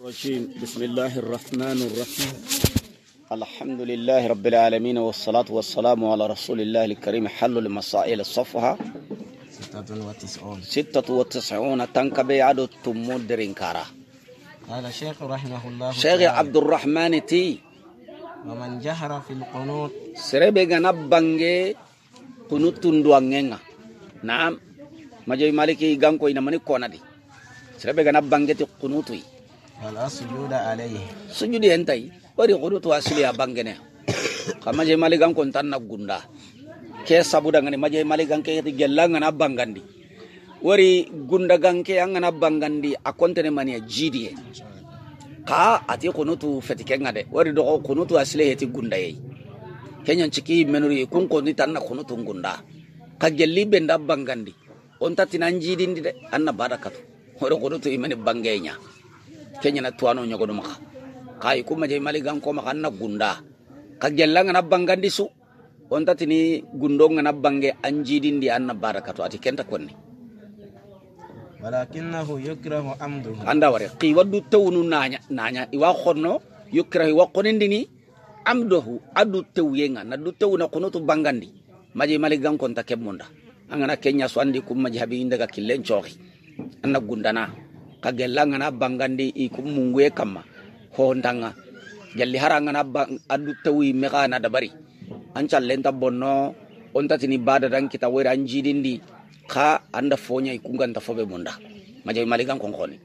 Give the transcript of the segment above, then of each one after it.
الرجيم بسم الله الرحمن الرحيم الحمد لله رب العالمين والصلاة والسلام على رسول الله الكريم حل المسائل الصفحة 96 96 تنكبي عدو تمون درينكارا قال شيخ رحمه الله شيخ عبد الرحمن تي ومن جهر في القنوت سربي جنبانجي قنوت تندوانجينا نعم مجوي مالكي غانكو إنماني كونا دي سربي تي تقنوتوي wala sujuda alayhi sujudi entai wari godo to asli ya bangene kama je maligan kon tan na ke sabu dangane maje maligan ke ti gellanga na bangandi wari gunda ganke an na bangandi a mania jidi ka ati kunutu fetike ngade wari do kunutu asli heti gunda yi kenyan ciki menuri kun koni tan na kunutu gunda ka gelli benda bangandi on tatina jidindi de anna bada katu wari kunutu imani bangeenya na tuano nyoko do maka kai kuma jai mali gan ko maka na gunda ka gella ngana bangandi su onta tini gundo ngana bangge anjidin di anna barakatu ati kenta konni walakinahu yukrahu amdu anda wari qi waddu tawnu nanya nanya iwa khonno yukrahu wa ni amduhu adu tawyenga na du tawna qunutu bangandi maji mali gan kon ta kebmonda angana kenya su andi kuma jabi indaga kilen chori anna gundana ka gella ngana bangandi i ku mungue kamma hondanga jalli hara ngana adu tawi mekana dabari an callenta bonno on tatini bada dan kita wori an ka anda fonya ikunganta fobe munda majay malikan konkoni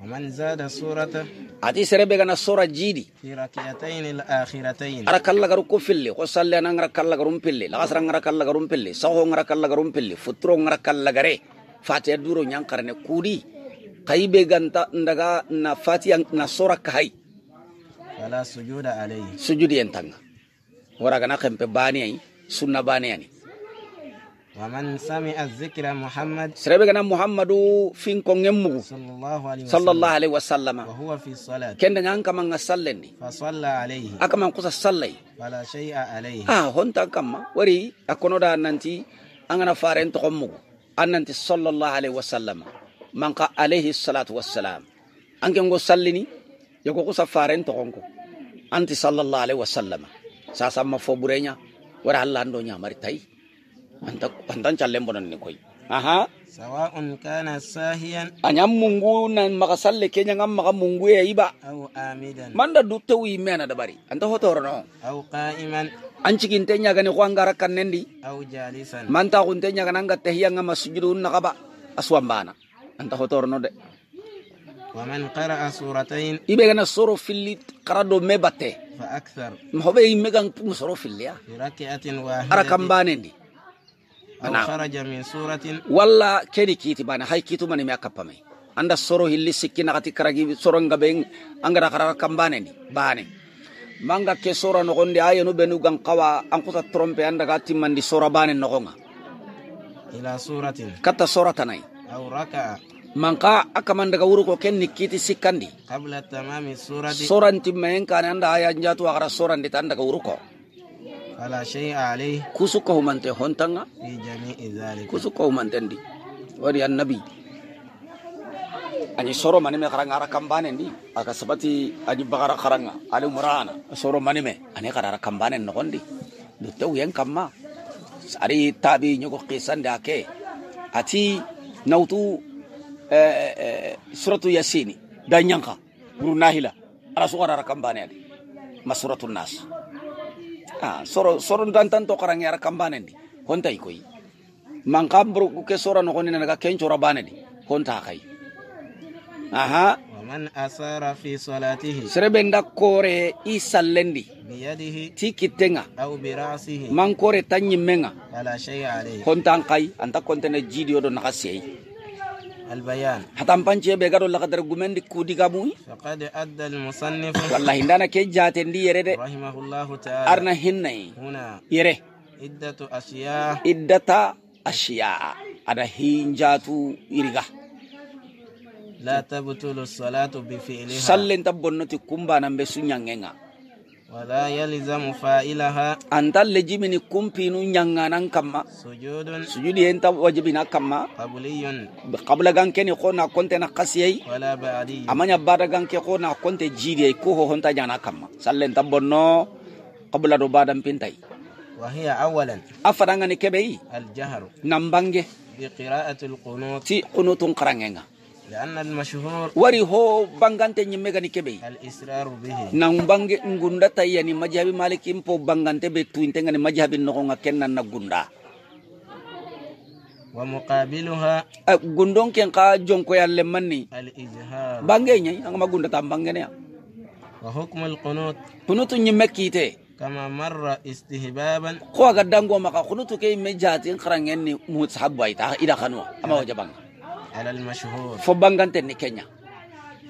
waman zada surata ati serebe gana sora jidi firakiyatayn alakhiratayn ara kalla garu ko fille ko salle nan ngara kalla ngara kalla garum pille saho ngara kalla garum pille futro ngara kalla gare fatiha duro nyankarne kudi kaibe ganta ndaga na fatiya na sora kahai wala sujuda alayhi sujudi entanga wara kana kempe bani ai sunna bani ani wa man sami'a dhikra muhammad sirabe kana muhammadu fin ko ngemmugu sallallahu alaihi wasallam wa huwa fi salat kende ngan kama ngasallenni fa salla alayhi akama kusa sallai wala shay'a alayhi ah honta kama wari akono da nanti angana faren to kommugu annanti sallallahu alaihi wasallam manka alayhi salatu wassalam an kengo sallini yoko kusa faren togonko anti sallallahu alaihi wasallama sa ma fo burenya wara allah nya mari tai anta antan challem bonan ni koy aha sawa'un kana sahiyan anyam mungu na maka salle kenya ngam maka mungu e iba aw amidan manda du wi mena da bari anta hotorno aw qa'iman cikin tenya gani ko angara nendi aw jalisan manta kun tenya gananga tehiyan ngam masjidun nakaba aswambana anta hotorno de waman qaraa suratain ibe gana soro filli qarado me batte fa akthar mahobe megan pungu soro filli ya rakatin wahida ara kambaneni ana kharaja min suratin walla kedi kiti bana hay kitu mani me akapame anda soro hilli sikki nakati karagi soro ngabe angara karara kambaneni bane manga ke sora nogonde ayenu benu gankawa ankuta trompe anda gati mandi sora bane nogonga ila suratin kata sora tanai au raka'a manka akaman daga wuru ko ken nikiti sikandi qabla tamami surati soranti men kan anda aya njatu akara soranti tan daga wuru ko fala shay alai kusuko humante hontanga fi jami'i zalika kusuko humantendi wari annabi ani soro mani me karanga ara kambane ndi aka sabati ani bagara karanga ali murana soro mani me ani karara kambane no kondi dutaw yen kamma ari tabi nyoko qisande ake ati nautu Eh, eh, eh, suratu yasini da nyangka buru nahila ala suara rakam kambane adi ma suratu nas ah soro soro dantan to karangi banedi kontai koi honta ikoi mangkam buru ke sora no koni naga kencho rabane di honta kai aha man asara fi salatihi serebe kore i sallendi biyadihi tiki tenga au bi ra'sihi man kore tanyimenga ala shay'a alayhi hontan kai anta kontene jidi odo nakasiyai البيان حتام حتنبان شيء بيقروا لقد دي كودي قابوي فقد ادى المصنف والله هندانا كي جاتن دي دي رحمه الله تعالى ارنا هنا هنا يرد عدة أشياء عدة أشياء ada hinjatu irga la tabtulu salatu bi fi'liha sallin tabbonnati kumba nambe sunyangenga wala yalzamu fa'ilaha anta lejimini kumpinu ñanganan kamma sujudun sujudi enta wajibina kamma qabliyun qabla gankeni ko na konte na kasiyai wala ba'di amanya bada ganke ko na konte jidiyai ko ho honta jana kamma sallenta bonno qabla do badan pintai wa hiya awalan afadanga ni kebei al jahru nambange bi qira'ati qunut ti qunutun qarangenga wari ho bangante ñimme gani keɓey nan bange gunda tayyani majahabi malikin po bangante ɓe tuinte gani majahabi nogonga kennan na gunda wa muqabiluha eh, gundon ken ka jonkoya lemmanni bange ñayi angama gundata bangeneya wa hukmu lqunut kunutu ñimme kiite kama marra istihbaban ko aga dango maka kunutu ke imme jatin karangenni musahabu ayta ida kanuwa ama waja alal fo banganten ni kenya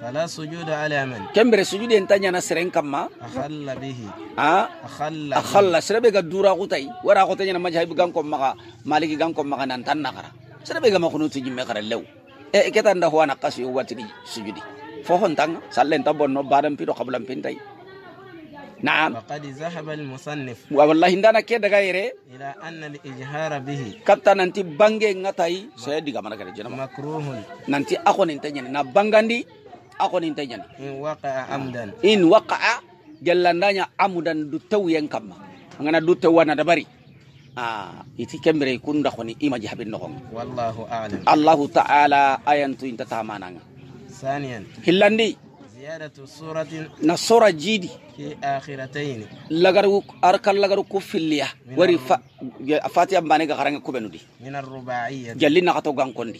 fala sujuda ala man kembere sujude en tanyana seren kamma akhalla bihi a akhalla akhalla sirabe ga dura kutai wara ko tanyana majhaib gan ko maka maliki gan ko maka nan tanna kara sirabe ga makuno tuji me kara lew e, e ketan da huwana qasi watri sujudi fo hon tanga sallen tabon no badan pido qablan pintai نعم وقد ذهب المصنف والله عندنا كده غير الى ان الاجهار به كتا ننتي بانغي نتاي سيدي كما مانا كده جنما مكروه ننتي اخو ننتي نا بانغاندي اخو ننتي ني ان وقع عمدا ان وقع جلندانيا عمدا دو تو ينكم ين دو تو وانا دبري اه يتي كمري كون دخوني khoni ima jihabin nokong والله اعلم الله تعالى ayantu انت tamananga ثانيا hillandi na sora jiidi lagar arkal lagaru ku filliya wari fatiya mbane ga xarange kuɓenu di jalli naxato gankondi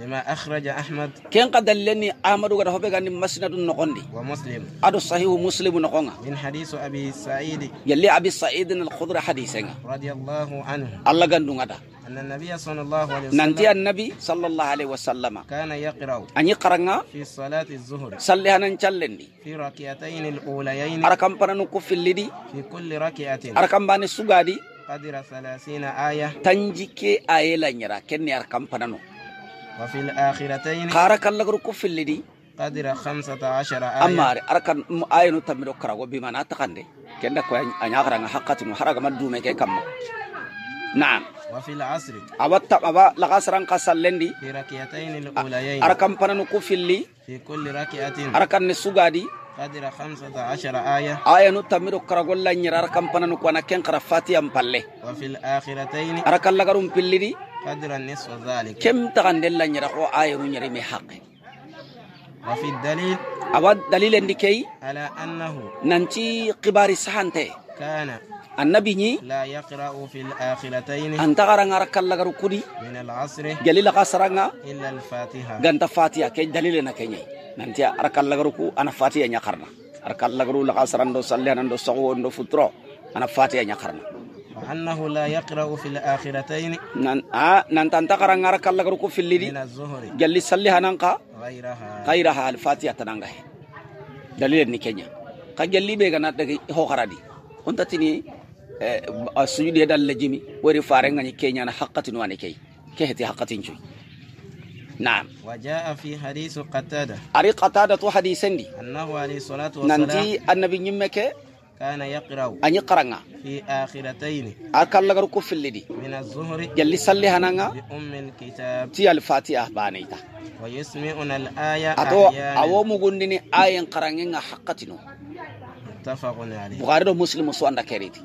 lima akhraja ahmad ken ka dalleni ahmadu gada hobe gani masnadun noqondi wa muslim ado sahihu muslimu noqonga min hadithu abi sa'id yalli abi sa'id al-khudri hadithenga radiyallahu anhu alla gandu ngada أن النبي صلى الله عليه وسلم ننتي النبي صلى الله عليه وسلم كان يقرأ أن يقرأ في صلاة الظهر صلي أنا نشلني في ركعتين الأوليين أركم بنا نكف الليدي في كل ركعة أركم بنا السجادي قدر ثلاثين آية تنجيك آية لنيرا كني أركم بنا وفي الآخرتين خارك الله ركف الليدي قدر خمسة عشر آية أما أركم آية نتمر أكرا وبما نتقن كنا كوي أن يقرأ حقتي محرق مدومة كم نعم وفي العصر أبطا أبا لغاس رنقا سلندي في ركعتين الأوليين أركم بنا نكوف اللي في كل ركعة أركم نسوغادي قدر خمسة عشر آية آية نتمر كرغول لا نير أركم بنا نكوانا كن قرفاتي أمبالي وفي الآخرتين أركم لغرم بلدي قدر النصف ذلك كم تغندل لا نير آية نير محقق وفي الدليل أود دليل عندكي على أنه ننتي قبار سحنتي كان annabi ni la yaqra'u fil akhiratayn anta garanga al asr galila qasranga illa al fatiha ganta fatiha ke dalile na kenyi nanti rakkal lagaru ku ana fatiha nya kharna rakkal lagaru la qasrando salli anando sawo ndo futro ana fatiha nya kharna wa annahu la yaqra'u fil akhiratayn nan a nan tanta garanga rakkal fil lidi galli salli hananqa al fatiha tananga dalile ni kenya ka eh, asuyudi edal le jimi wari fare ngani kenya na haqatin wani kei kehti haqatin chui Naam. Wajaa fi hadithu qatada. Ari qatada tu hadithen di. Annahu alayhi salatu wa Nanti annabi nyimmeke. Kana yakirawu. Anyi karanga. Fi akhiratayni. Aka lagaru kufili di. Mina zuhri. Yalli salli hananga. Bi ummin kitab. Ti al-fatiha baanita. Wa yusmi'una al-aya ahyana. Ato awamu gundini ayin karangenga haqqatinu. Tafakun alayhi. Bukhari do muslimu suanda keriti.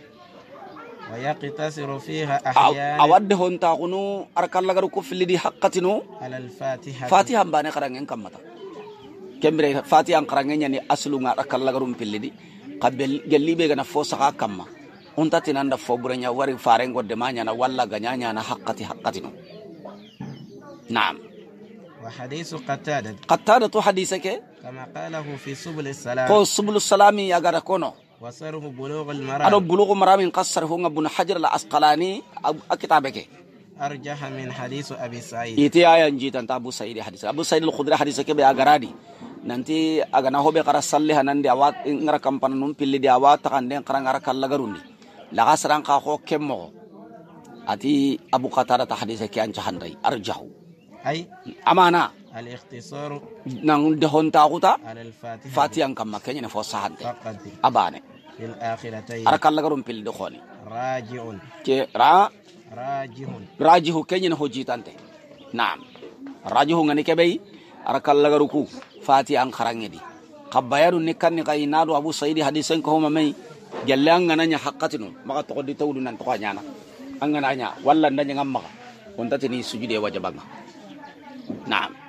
ويقتصر فيها أحيانا أود هون تاقنو أركان لغا ركو في اللي حقتنو على الفاتحة فاتحة مباني قرانين كم متا كم بري فاتحة قرانين يعني أصلو ما أركان unta tinanda foburenya wari faren godde manyana walla ganyanya na hakati haqqatino naam wa hadithu qatada qatada to hadisake kama qalahu fi subul salam ko subul salami kono wasarhu bulughul maram ado bulughul maram in qasar hu ngabun hajar la asqalani akitabeke arjaha min hadis abi sa'id iti ayan jitan tabu sa'id hadis abu sa'id al khudri hadis ke be agaradi nanti agana hobe qara salli hanan di awat ngara kampan num pilli di awat takan den qara ngara kal lagarundi la qasran qa ho kemmo ati abu qatada ta hadis ke an jahandai arjahu ay amana al ikhtisar nang dehon ta kuta fatihan kam makanya ne fo sahante abane fil akhiratayn arakalla garum pil do khoni raji'un ke ra Rajiun. rajihu kenyen hojitante naam rajihu ngani kebei arakalla garuku fati an kharangedi kabbayaru nikanni qayinadu abu saidi hadisen ko homa mai jalle an gananya haqqatinu maka to di tawdu nan to nyana an gananya walla ndanya ngamma on tatini sujude wajabanga naam